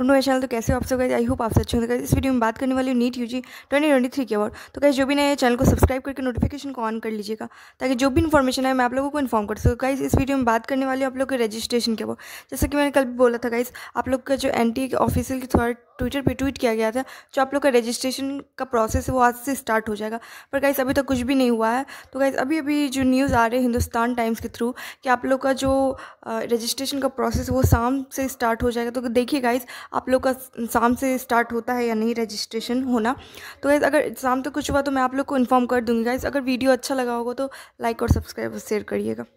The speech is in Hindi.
नए मेरे चैनल तो कैसे आप सब गए आई होप आपसे अच्छे होंगे इस वीडियो में बात करने वाली हूँ नीट यूजी 2023 के अवार्ड तो कैसे जो भी नए चैनल को सब्सक्राइब करके नोटिफिकेशन को ऑन कर लीजिएगा ताकि जो भी इन्फॉर्मेशन है मैं आप लोगों को इन्फॉर्म कर सकूँ गाइज तो इस वीडियो में बात करने वाली आप लोग के रजिस्ट्रेशन के अवार्ड जैसे कि मैंने कल भी बोला था गाइज आप लोग का जो एन टी ऑफिसियल की थ्रू ट्विटर पे ट्वीट किया गया था जो आप लोग का रजिस्ट्रेशन का प्रोसेस है वो आज से स्टार्ट हो जाएगा पर गाइस अभी तक कुछ भी नहीं हुआ है तो गाइस अभी अभी जो न्यूज़ आ रही है हिंदुस्तान टाइम्स के थ्रू कि आप लोग का जो रजिस्ट्रेशन का प्रोसेस वो शाम से स्टार्ट हो जाएगा तो देखिए गाइस आप लोग का शाम से स्टार्ट होता है या नहीं रजिस्ट्रेशन होना तो गाइज़ अगर शाम तक कुछ हुआ तो मैं आप लोग को इन्फॉर्म कर दूँगी गाइज़ अगर वीडियो अच्छा लगा होगा तो लाइक और सब्सक्राइब और शेयर करिएगा